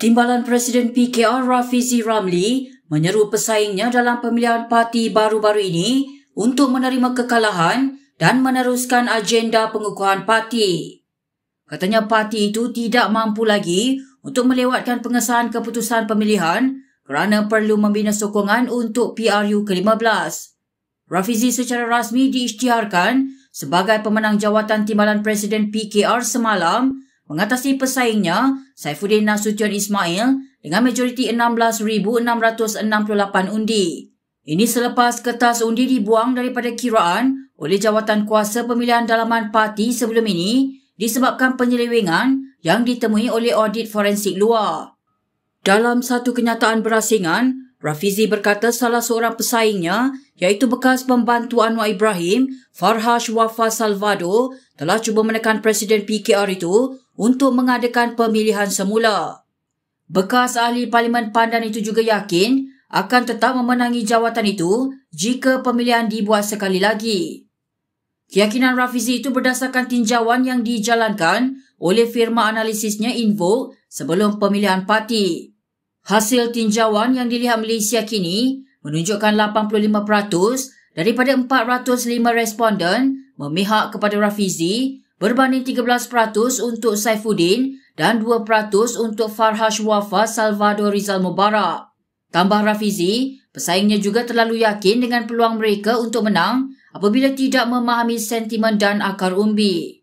Timbalan Presiden PKR Rafizi Ramli menyeru pesaingnya dalam pemilihan parti baru-baru ini untuk menerima kekalahan dan meneruskan agenda pengukuhan parti. Katanya parti itu tidak mampu lagi untuk melewatkan pengesahan keputusan pemilihan kerana perlu membina sokongan untuk PRU ke-15. Rafizi secara rasmi diisytiharkan sebagai pemenang jawatan timbalan Presiden PKR semalam mengatasi pesaingnya Saifuddin Nasution Ismail dengan majoriti 16,668 undi. Ini selepas kertas undi dibuang daripada kiraan oleh jawatan kuasa pemilihan dalaman parti sebelum ini disebabkan penyelewengan yang ditemui oleh audit forensik luar. Dalam satu kenyataan berasingan, Rafizi berkata salah seorang pesaingnya iaitu bekas pembantu Anwar Ibrahim, Farhash Wafa Salvador telah cuba menekan Presiden PKR itu untuk mengadakan pemilihan semula. Bekas ahli Parlimen Pandan itu juga yakin akan tetap memenangi jawatan itu jika pemilihan dibuat sekali lagi. Keyakinan Rafizi itu berdasarkan tinjauan yang dijalankan oleh firma analisisnya Invo sebelum pemilihan parti. Hasil tinjauan yang dilihat Malaysia kini menunjukkan 85% daripada 405 responden memihak kepada Rafizi berbanding 13% untuk Saifuddin dan 2% untuk Farhash Wafa Salvador Rizal Mubarak. Tambah Rafizi, pesaingnya juga terlalu yakin dengan peluang mereka untuk menang apabila tidak memahami sentimen dan akar umbi.